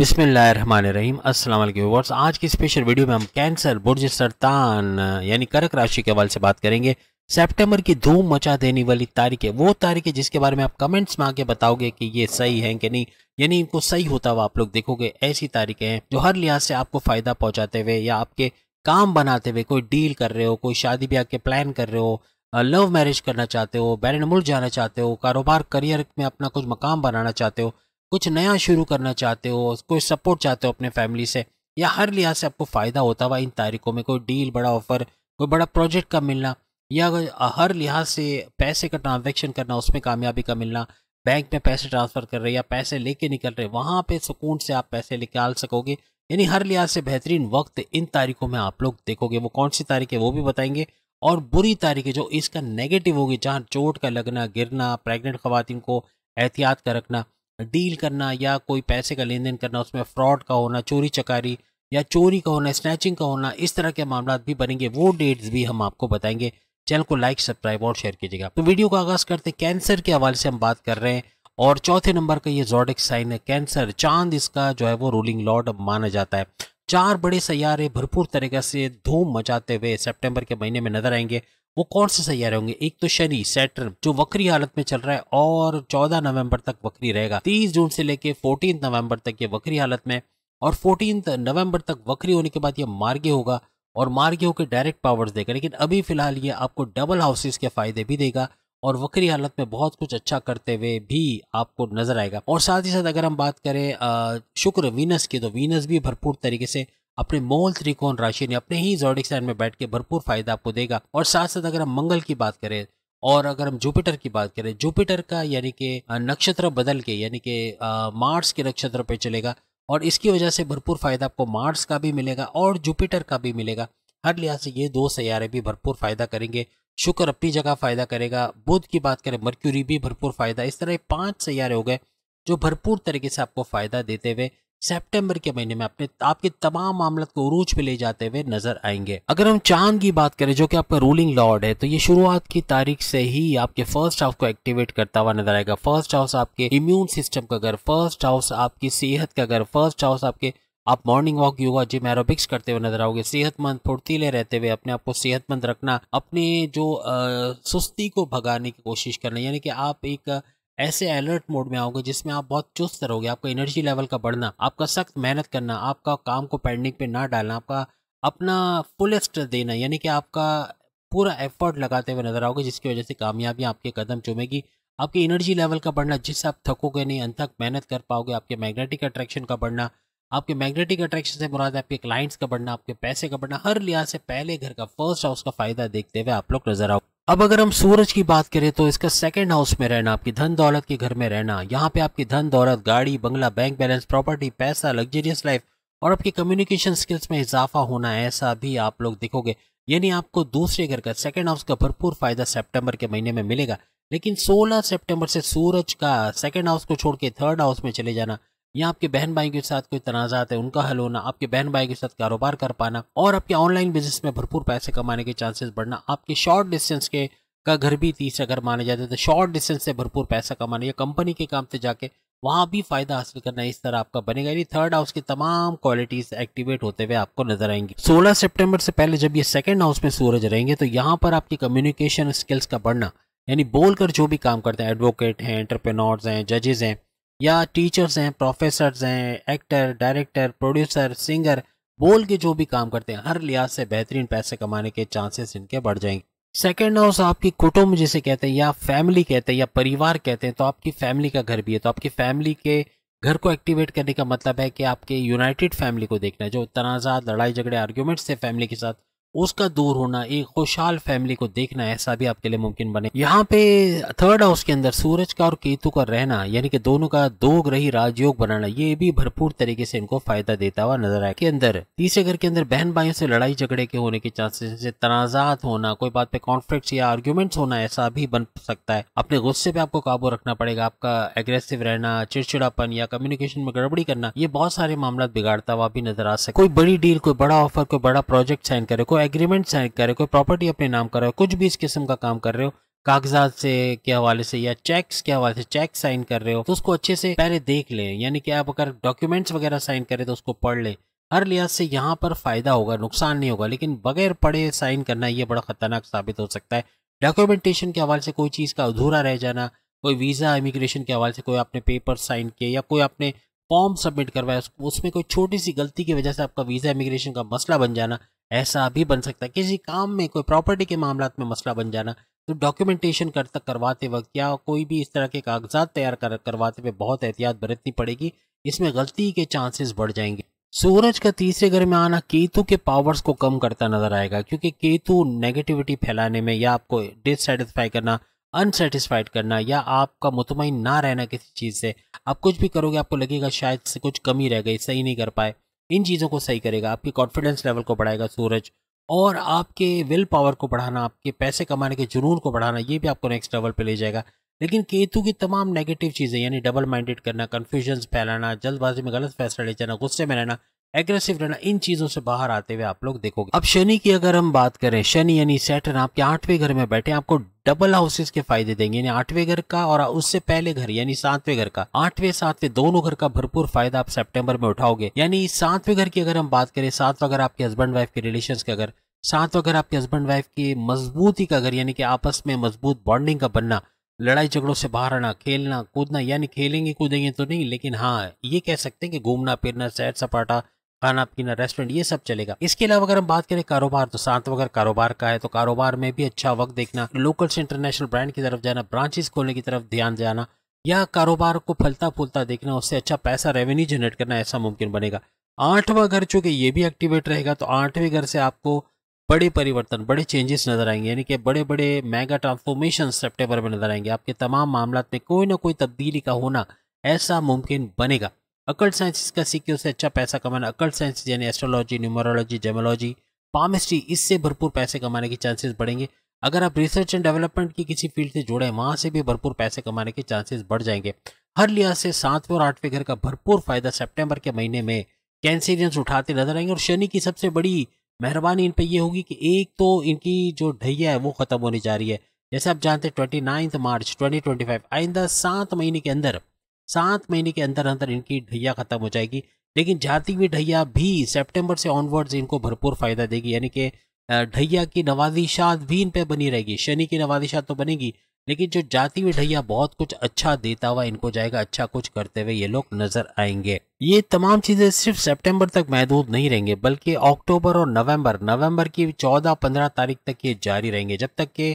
बिसमीम अस्सलाम वालेकुम व्यूवर्स आज की स्पेशल वीडियो में हम कैंसर बुर्ज सरतान यानी करक राशि के हवाले से बात करेंगे सितंबर की धूम मचा देने वाली तारीखें वो तारीखें जिसके बारे में आप कमेंट्स में आके बताओगे कि ये सही है कि नहीं यानी इनको सही होता हुआ आप लोग देखोगे ऐसी तारीखें हैं जो हर लिहाज से आपको फ़ायदा पहुँचाते हुए या आपके काम बनाते हुए कोई डील कर रहे हो कोई शादी ब्याह के प्लान कर रहे हो लव मैरिज करना चाहते हो बैरन मुल्क जाना चाहते हो कारोबार करियर में अपना कुछ मकाम बनाना चाहते हो कुछ नया शुरू करना चाहते हो कोई सपोर्ट चाहते हो अपने फैमिली से या हर लिहाज से आपको फ़ायदा होता हुआ इन तारीखों में कोई डील बड़ा ऑफर कोई बड़ा प्रोजेक्ट का मिलना या हर लिहाज से पैसे का ट्रांजेक्शन करना उसमें कामयाबी का मिलना बैंक में पैसे ट्रांसफ़र कर रहे या पैसे लेके निकल रहे वहाँ पे सुकून से आप पैसे निकाल सकोगे यानी हर लिहाज से बेहतरीन वक्त इन तारीखों में आप लोग देखोगे वो कौन सी तारीख है वो भी बताएंगे और बुरी तारीखें जो इसका नेगेटिव होगी जहाँ चोट का लगना गिरना प्रेग्नेंट खुवान को एहतियात का रखना डील करना या कोई पैसे का लेन देन करना उसमें फ्रॉड का होना चोरी चकारी या चोरी का होना स्नैचिंग का होना इस तरह के मामला भी बनेंगे वो डेट्स भी हम आपको बताएंगे चैनल को लाइक सब्सक्राइब और शेयर कीजिएगा तो वीडियो का आगाज करते हैं कैंसर के हवाले से हम बात कर रहे हैं और चौथे नंबर का ये जोडिक साइन है कैंसर चांद इसका जो है वो रूलिंग लॉर्ड माना जाता है चार बड़े सैारे भरपूर तरीके से धूम मचाते हुए सेप्टेम्बर के महीने में नजर आएंगे वो कौन से सैयारे होंगे एक तो शनि सैटर्न जो वक्री हालत में चल रहा है और चौदह नवम्बर तक वक्री रहेगा तीस जून से लेके फोर्टीन नवम्बर तक ये वक्री हालत में और फोर्टीन नवम्बर तक वक्री होने के बाद ये मार्गे होगा और मार्गे होकर डायरेक्ट पावर्स देगा लेकिन अभी फिलहाल ये आपको डबल हाउसेस के फायदे भी देगा और वक्री हालत में बहुत कुछ अच्छा करते हुए भी आपको नजर आएगा और साथ ही साथ अगर हम बात करें शुक्र वीनस की तो वीनस भी भरपूर तरीके से अपने मोल त्रिकोण राशि ने अपने ही जोडिक साइन में बैठ के भरपूर फायदा आपको देगा और साथ साथ अगर हम मंगल की बात करें और अगर हम जुपिटर की बात करें जुपिटर का यानी कि नक्षत्र बदल के यानी कि मार्स के नक्षत्र पे चलेगा और इसकी वजह से भरपूर फायदा आपको मार्स का भी मिलेगा और जुपिटर का भी मिलेगा हर लिहाज से ये दो सैारे भी भरपूर फायदा करेंगे शुक्र अपनी जगह फायदा करेगा बुध की बात करें मर्क्यूरी भी भरपूर फायदा इस तरह पांच सैारे हो गए जो भरपूर तरीके से आपको फायदा देते हुए सेप्टेम्बर के महीने में अपने आपके तमाम मामलत को उरूज पे ले जाते हुए नजर आएंगे अगर हम चांद की बात करें जो कि आपका रूलिंग लॉर्ड है तो ये शुरुआत की तारीख से ही आपके फर्स्ट हाउस को एक्टिवेट करता हुआ नजर आएगा फर्स्ट हाउस आपके इम्यून सिस्टम का अगर फर्स्ट हाउस आपकी सेहत का अगर फर्स्ट हाउस आपके आप morning walk yoga gym aerobics करते हुए नजर आओगे सेहतमंद फुर्तीले रहते हुए अपने आप को सेहतमंद रखना अपने जो आ, सुस्ती को भगाने की कोशिश करना यानी कि आप एक ऐसे अलर्ट मोड में आओगे जिसमें आप बहुत चुस्त रहोगे आपका एनर्जी लेवल का बढ़ना आपका सख्त मेहनत करना आपका काम को पेंडिंग पे ना डालना आपका अपना फुलेस्ट देना यानी कि आपका पूरा एफर्ट लगाते हुए नजर आओगे जिसकी वजह से कामयाबी आपके कदम चुमेगी आपकी एनर्जी लेवल का बढ़ना जिससे आप थकोगे नहीं अनथक मेहनत कर पाओगे आपके मैग्नेटिक अट्रैक्शन का बढ़ना आपके मैग्नेटिक अट्रैक्शन से मुराद आपके क्लाइंट्स का बढ़ना आपके पैसे का बढ़ना हर लिहाज से पहले घर का फर्स्ट हाउस का फायदा देखते हुए आप लोग नजर आओ अब अगर हम सूरज की बात करें तो इसका सेकंड हाउस में रहना आपकी धन दौलत के घर में रहना यहाँ पे आपकी धन दौलत गाड़ी बंगला बैंक बैलेंस प्रॉपर्टी पैसा लग्जरियस लाइफ और आपकी कम्युनिकेशन स्किल्स में इजाफा होना ऐसा भी आप लोग देखोगे यानी आपको दूसरे घर का सेकेंड हाउस का भरपूर फायदा सेप्टेम्बर के महीने में मिलेगा लेकिन सोलह सेप्टेम्बर से सूरज का सेकेंड हाउस को छोड़ के थर्ड हाउस में चले जाना या आपके बहन भाई के साथ कोई तनाजात है उनका हल होना आपके बहन भाई के साथ कारोबार कर पाना और आपके ऑनलाइन बिजनेस में भरपूर पैसे कमाने के चांसेस बढ़ना आपके शॉर्ट डिस्टेंस के का घर भी तीसरा अगर माना जाता है तो शॉर्ट डिस्टेंस से भरपूर पैसा कमाना या कंपनी के काम से जाके वहाँ भी फ़ायदा हासिल करना इस तरह आपका बनेगा यानी थर्ड हाउस की तमाम क्वालिटीज़ एक्टिवेट होते हुए आपको नजर आएंगी 16 सितंबर से पहले जब ये सेकंड हाउस में सूरज रहेंगे तो यहाँ पर आपकी कम्युनिकेशन स्किल्स का बढ़ना यानी बोलकर जो भी काम करते हैं एडवोकेट हैं एंटरप्रेनोर्स हैं जजेस हैं या टीचर्स हैं प्रोफेसर्स हैं एक्टर डायरेक्टर प्रोड्यूसर सिंगर बोल के जो भी काम करते हैं हर लिहाज से बेहतरीन पैसे कमाने के चांसेस इनके बढ़ जाएंगे सेकेंड हाउस आपकी कुटुंब जिसे कहते हैं या फैमिली कहते हैं या परिवार कहते हैं तो आपकी फैमिली का घर भी है तो आपकी फैमिली के घर को एक्टिवेट करने का मतलब है कि आपके यूनाइटेड फैमिली को देखना है जो तनाज़ा लड़ाई झगड़े आर्ग्यूमेंट्स थे फैमिली के साथ उसका दूर होना एक खुशहाल फैमिली को देखना ऐसा भी आपके लिए मुमकिन बने यहाँ पे थर्ड हाउस के अंदर सूरज का और केतु का रहना यानी कि दोनों का दो ग्रही राजयोग बनाना ये भी भरपूर तरीके से इनको फायदा देता हुआ नजर आया के अंदर तीसरे घर के अंदर बहन भाइयों से लड़ाई झगड़े के होने के चांसेस जैसे तनाजात होना कोई बात पे कॉन्फ्लिक्ट या आर्ग्यूमेंट होना ऐसा भी बन सकता है अपने गुस्से पे आपको काबू रखना पड़ेगा आपका एग्रेसिव रहना चिड़चिड़ापन या कम्युनिकेशन में गड़बड़ी करना ये बहुत सारे मामला बिगाड़ता हुआ भी नजर आ सकता कोई बड़ी डील कोई बड़ा ऑफर कोई बड़ा प्रोजेक्ट साइन करे कोई एग्रीमेंट साइन कर रहे हो कोई प्रॉपर्टी अपने नाम कर रहे हो कुछ भी इस किस्म का काम कर रहे हो कागजात से के हवाले से या चेक्स के हवाले से चेक साइन कर रहे हो तो उसको अच्छे से पहले देख लें यानी कि आप अगर डॉक्यूमेंट्स वगैरह साइन करें तो उसको पढ़ लें हर लिहाज से यहाँ पर फ़ायदा होगा नुकसान नहीं होगा लेकिन बगैर पढ़े साइन करना ये बड़ा ख़तरनाक साबित हो सकता है डॉक्यूमेंटेशन के हवाले से कोई चीज़ का अधूरा रह जाना कोई वीज़ा इमिग्रेशन के हवाले से कोई आपने पेपर साइन किए या कोई आपने फॉर्म सबमिट करवाया उसमें कोई छोटी सी गलती की वजह से आपका वीज़ा इमिग्रेशन का मसला बन जाना ऐसा भी बन सकता है किसी काम में कोई प्रॉपर्टी के मामला में मसला बन जाना तो डॉक्यूमेंटेशन कर करवाते वक्त या कोई भी इस तरह के कागजात तैयार कर करवाते हुए बहुत एहतियात बरतनी पड़ेगी इसमें गलती के चांसेस बढ़ जाएंगे सूरज का तीसरे घर में आना केतु के पावर्स को कम करता नजर आएगा क्योंकि केतु नेगेटिविटी फैलाने में या आपको डिससेटिस्फाई करना अनसेटिस्फाइड करना या आपका मुतमिन ना रहना किसी चीज़ से आप कुछ भी करोगे आपको लगेगा शायद से कुछ कमी रह गई सही नहीं कर पाए इन चीज़ों को सही करेगा आपके कॉन्फिडेंस लेवल को बढ़ाएगा सूरज और आपके विल पावर को बढ़ाना आपके पैसे कमाने के जुनून को बढ़ाना ये भी आपको नेक्स्ट लेवल पे ले जाएगा लेकिन केतु की तमाम नेगेटिव चीज़ें यानी डबल माइंडेड करना कन्फ्यूजन फैलाना जल्दबाजी में गलत फैसला ले जाना गुस्से में रहना एग्रेसिव रहना इन चीज़ों से बाहर आते हुए आप लोग देखोगे अब शनि की अगर हम बात करें शनि यानी सेटन आपके आठवें घर में बैठे आपको डबल हाउसेस के फायदे देंगे यानी आठवें घर का और उससे पहले घर यानी सातवें घर का आठवें सातवें दोनों घर का भरपूर फायदा आप सेप्टेम्बर में उठाओगे यानी सातवें घर की अगर हम बात करें सातवा घर आपके हस्बैंड वाइफ के रिलेशन के अगर सातवा अगर आपके हस्बैंड वाइफ की मजबूती का घर यानी कि आपस में मजबूत बॉन्डिंग का बनना लड़ाई झगड़ों से बाहर आना खेलना कूदना यानी खेलेंगे कूदेंगे तो नहीं लेकिन हाँ ये कह सकते हैं कि घूमना फिरना सैर सपाटा खाना पीना रेस्टोरेंट ये सब चलेगा इसके अलावा अगर हम बात करें कारोबार तो सांत अगर कारोबार का है तो कारोबार में भी अच्छा वक्त देखना लोकल से इंटरनेशनल ब्रांड की तरफ जाना ब्रांचेस खोलने की तरफ ध्यान जाना या कारोबार को फलता फूलता देखना उससे अच्छा पैसा रेवेन्यू जनरेट करना ऐसा मुमकिन बनेगा आठवां घर चूंकि ये भी एक्टिवेट रहेगा तो आठवें घर से आपको बड़े परिवर्तन बड़े चेंजेस नजर आएंगे यानी कि बड़े बड़े मेगा ट्रांसफॉर्मेशन सेप्टेम्बर में नजर आएंगे आपके तमाम मामला में कोई ना कोई तब्दीली का होना ऐसा मुमकिन बनेगा अकल्ट साइंसिस का सीखे उससे अच्छा पैसा कमाना अकल्ट साइंस यानी एस्ट्रोलॉजी न्यूमरोलॉजी जेमोलॉजी पामिस्ट्री इससे भरपूर पैसे कमाने के चांसेस बढ़ेंगे अगर आप रिसर्च एंड डेवलपमेंट की किसी फील्ड से जुड़े वहाँ से भी भरपूर पैसे कमाने के चांसेस बढ़ जाएंगे हर लिहाज से सातवें और आठवें घर का भरपूर फायदा सेप्टेम्बर के महीने में कैंसरियंस उठाते नजर आएंगे और शनि की सबसे बड़ी मेहरबानी इन पर यह होगी कि एक तो इनकी जो ढैया है वो ख़त्म होने जा रही है जैसे आप जानते हैं ट्वेंटी मार्च ट्वेंटी आइंदा सात महीने के अंदर सात महीने के अंदर अंदर इनकी ढैया खत्म हो जाएगी लेकिन जाती हुई ढैया भी सेप्टेम्बर से ऑनवर्ड्स इनको भरपूर फायदा देगी यानी कि ढैया की नवाजिशात भी इन पर बनी रहेगी शनि की नवाजिशात तो बनेगी लेकिन जो जाती हुई ढैया बहुत कुछ अच्छा देता हुआ इनको जाएगा अच्छा कुछ करते हुए ये लोग नजर आएंगे ये तमाम चीजें सिर्फ सितंबर तक महदूद नहीं रहेंगे बल्कि अक्टूबर और नवंबर नवंबर की 14-15 तारीख तक ये जारी रहेंगे जब तक के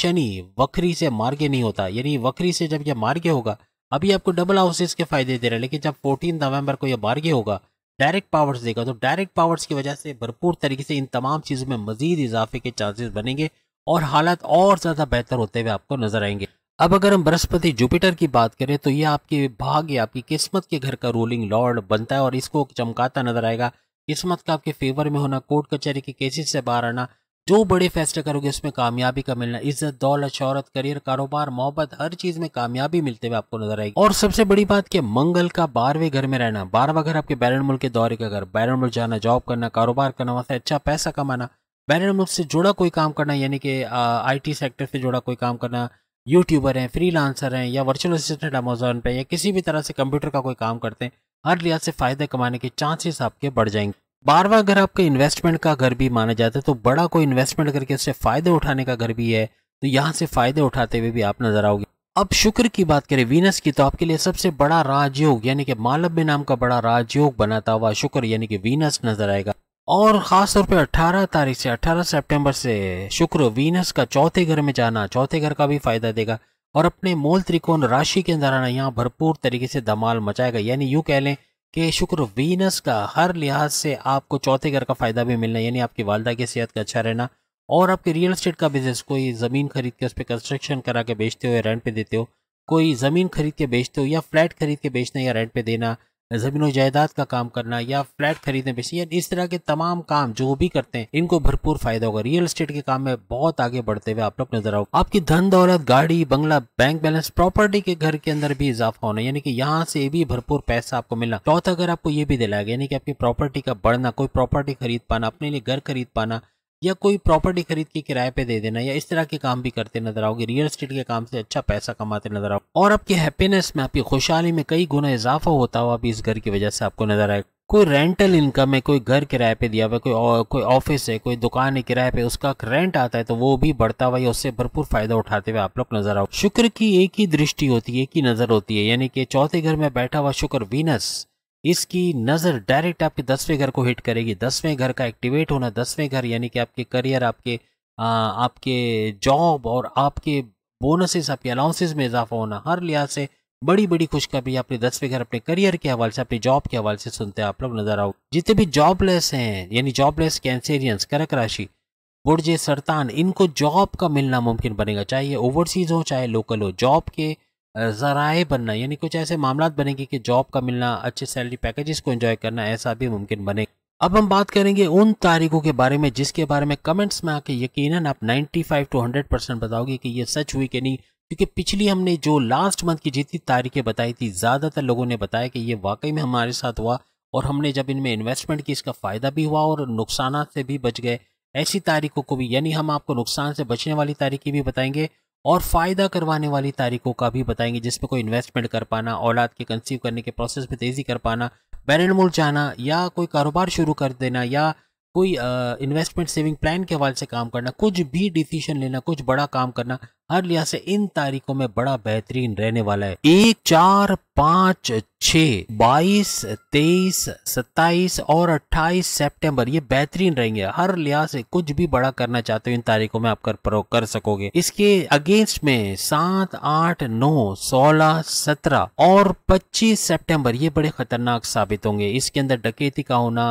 शनि वक्री से मार्गे नहीं होता यानी वक्री से जब यह मार्गे होगा अभी आपको डबल हाउसेज के फायदे दे रहे हैं लेकिन जब फोर्टीन नवंबर को यह बारगे होगा डायरेक्ट पावर्स देगा तो डायरेक्ट पावर्स की वजह से भरपूर तरीके से इन तमाम चीज़ों में मजीद इजाफे के चांसेस बनेंगे और हालात और ज़्यादा बेहतर होते हुए आपको नजर आएंगे अब अगर हम बृहस्पति जुपिटर की बात करें तो ये आपके भाग्य आपकी किस्मत के घर का रूलिंग लॉर्ड बनता है और इसको चमकाता नजर आएगा किस्मत का आपके फेवर में होना कोर्ट कचहरी के केसेस से बाहर आना जो बड़े फैसले करोगे उसमें कामयाबी का मिलना इज्जत दौलत शहरत करियर कारोबार मोहब्बत हर चीज में कामयाबी मिलते हुए आपको नजर आएगी और सबसे बड़ी बात कि मंगल का बारहवें घर में रहना बारहवा घर आपके बैरन मुल्क के दौरे का घर बैरन मुल्क जाना जॉब करना कारोबार करना वहां से अच्छा पैसा कमाना बैरन मुल्क से जुड़ा कोई काम करना यानी कि आई सेक्टर से जुड़ा कोई काम करना यूट्यूबर हैं लांसर हैं या वर्चुअल असिस्टेंट अमेजोन पे या किसी भी तरह से कंप्यूटर का कोई काम करते हैं हर लिहाज से फ़ायदे कमाने के चांसेस आपके बढ़ जाएंगे बारवा अगर आपका इन्वेस्टमेंट का घर भी माना जाता है तो बड़ा कोई इन्वेस्टमेंट करके उससे फ़ायदे उठाने का घर भी है तो यहाँ से फ़ायदे उठाते हुए भी आप नज़र आओगे अब शुक्र की बात करें वीनस की तो आपके लिए सबसे बड़ा राजयोग यानी कि मालव्य नाम का बड़ा राजयोग बनाता हुआ शुक्र यानी कि वीनस नज़र आएगा और ख़ास तौर पे 18 तारीख से 18 सितंबर से शुक्र वीनस का चौथे घर में जाना चौथे घर का भी फ़ायदा देगा और अपने मूल त्रिकोण राशि के अंदर आना यहाँ भरपूर तरीके से धमाल मचाएगा यानी यू कह लें कि शुक्र वीनस का हर लिहाज से आपको चौथे घर का फ़ायदा भी मिलना यानी आपकी वालदा की सेहत का अच्छा रहना और आपके रियल इस्टेट का बिजनेस कोई ज़मीन खरीद के उस पर कंस्ट्रक्शन करा के बेचते हो या रेंट पे देते हो कोई ज़मीन खरीद के बेचते हो या फ्लैट खरीद के बेचना या रेंट पे देना ज़मीन जायदाद का काम करना या फ्लैट खरीदने बेचने या इस तरह के तमाम काम जो भी करते हैं इनको भरपूर फायदा होगा रियल एस्टेट के काम में बहुत आगे बढ़ते हुए आप लोग नजर आओ आपकी धन दौलत गाड़ी बंगला बैंक बैलेंस प्रॉपर्टी के घर के अंदर भी इजाफा होना यानी कि यहाँ से भी भरपूर पैसा आपको मिलना चौथा अगर आपको ये भी दिलाएगा यानी कि आपकी प्रॉपर्टी का बढ़ना कोई प्रॉपर्टी खरीद पाना अपने लिए घर खरीद पाना या कोई प्रॉपर्टी खरीद के किराए पे दे देना या इस तरह के काम भी करते नजर आओगे रियल स्टेट के काम से अच्छा पैसा कमाते नजर आओ और आपके हैप्पीनेस में आपकी खुशहाली में कई गुना इजाफा होता हुआ भी इस घर की वजह से आपको नजर आएगा कोई रेंटल इनकम है कोई घर किराए पे दिया हुआ कोई कोई ऑफिस है कोई दुकान है किराए पे उसका रेंट आता है तो वो भी बढ़ता हुआ या उससे भरपूर फायदा उठाते हुए आप लोग नजर आओ शुक्र की एक ही दृष्टि होती है एक ही नजर होती है यानी कि चौथे घर में बैठा हुआ शुक्र वीनस इसकी नज़र डायरेक्ट आपके दसवें घर को हिट करेगी दसवें घर का एक्टिवेट होना दसवें घर यानी कि आपके करियर आपके आ, आपके जॉब और आपके बोनसेस आपके अलाउंसेस में इजाफा होना हर लिहाज से बड़ी बड़ी खुशखबरी अपने दसवें घर अपने करियर के हवाले से अपने जॉब के हवाले से सुनते हैं आप लोग नजर आओ जितने भी जॉबलेस हैं यानी जॉबलेस कैंसेरियंस करक राशि बुर्जे सरतान इनको जॉब का मिलना मुमकिन बनेगा चाहे ओवरसीज हो चाहे लोकल हो जॉब के ज़राए बनना यानी कुछ ऐसे मामला बनेंगे कि जॉब का मिलना अच्छे सैलरी पैकेजेस को एंजॉय करना ऐसा भी मुमकिन बने अब हम बात करेंगे उन तारीखों के बारे में जिसके बारे में कमेंट्स में आके यकीनन आप 95 टू 100 परसेंट बताओगे कि ये सच हुई कि नहीं क्योंकि पिछली हमने जो लास्ट मंथ की जितनी तारीखें बताई थी ज़्यादातर लोगों ने बताया कि ये वाकई में हमारे साथ हुआ और हमने जब इनमें इन्वेस्टमेंट की इसका फ़ायदा भी हुआ और नुकसान से भी बच गए ऐसी तारीखों को भी यानी हम आपको नुकसान से बचने वाली तारीखें भी बताएंगे और फ़ायदा करवाने वाली तारीखों का भी बताएंगे जिसमें कोई इन्वेस्टमेंट कर पाना औलाद के कंसीव करने के प्रोसेस में तेज़ी कर पाना बैरन जाना या कोई कारोबार शुरू कर देना या कोई इन्वेस्टमेंट सेविंग प्लान के हवाले से काम करना कुछ भी डिसीजन लेना कुछ बड़ा काम करना हर लिहाज से इन तारीखों में बड़ा बेहतरीन रहने वाला है एक चार पाँच छ बाईस तेईस सत्ताईस और अट्ठाईस सितंबर ये बेहतरीन रहेंगे हर लिहाज से कुछ भी बड़ा करना चाहते हो इन तारीखों में आप कर कर सकोगे इसके अगेंस्ट में सात आठ नौ सोलह सत्रह और पच्चीस सेप्टेम्बर ये बड़े खतरनाक साबित होंगे इसके अंदर डकेती का होना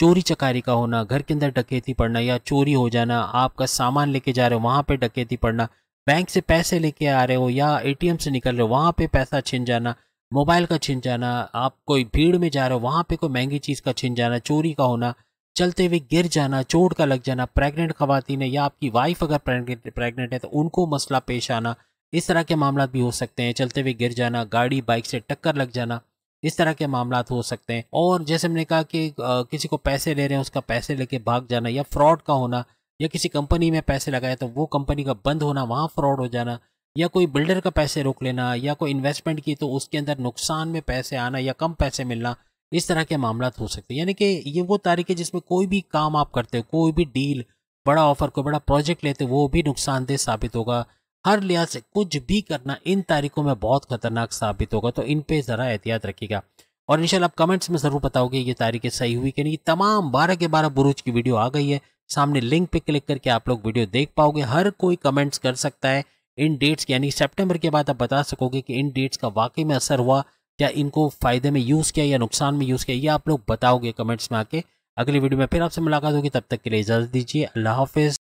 चोरी चकारी का होना घर के अंदर डकैती पड़ना या चोरी हो जाना आपका सामान लेके जा रहे हो वहाँ पर डकैती पड़ना बैंक से पैसे लेके आ रहे हो या एटीएम से निकल रहे हो वहाँ पे पैसा छिन जाना मोबाइल का छिन जाना आप कोई भीड़ में जा रहे हो वहाँ पे कोई महंगी चीज़ का छिन जाना चोरी का होना चलते हुए गिर जाना चोट का लग जाना प्रेग्नेंट खवतिन है या आपकी वाइफ अगर प्रेग्नेंट है तो उनको मसला पेश आना इस तरह के मामला भी हो सकते हैं चलते हुए गिर जाना गाड़ी बाइक से टक्कर लग जाना इस तरह के मामला हो सकते हैं और जैसे मैंने कहा कि आ, किसी को पैसे ले रहे हैं उसका पैसे लेके भाग जाना या फ्रॉड का होना या किसी कंपनी में पैसे लगाए तो वो कंपनी का बंद होना वहाँ फ्रॉड हो जाना या कोई बिल्डर का पैसे रोक लेना या कोई इन्वेस्टमेंट की तो उसके अंदर नुकसान में पैसे आना या कम पैसे मिलना इस तरह के मामला हो सकते हैं यानी कि ये वो तारीख है जिसमें कोई भी काम आप करते हो कोई भी डील बड़ा ऑफर कोई बड़ा प्रोजेक्ट लेते वो भी नुकसानदेह साबित होगा हर लिहाज से कुछ भी करना इन तारीखों में बहुत खतरनाक साबित होगा तो इन पे ज़रा एहतियात रखिएगा और इंशाल्लाह आप कमेंट्स में ज़रूर बताओगे ये तारीखें सही हुई कि नहीं तमाम बारह के बारह बुरुज की वीडियो आ गई है सामने लिंक पे क्लिक करके आप लोग वीडियो देख पाओगे हर कोई कमेंट्स कर सकता है इन डेट्स यानी सेप्टेम्बर के बाद आप बता सकोगे कि इन डेट्स का वाकई में असर हुआ या इनको फ़ायदे में यूज़ किया या नुकसान में यूज़ किया ये आप लोग बताओगे कमेंट्स में आके अगली वीडियो में फिर आपसे मुलाकात होगी तब तक के लिए इजाज़त दीजिए अल्लाह हाफिज़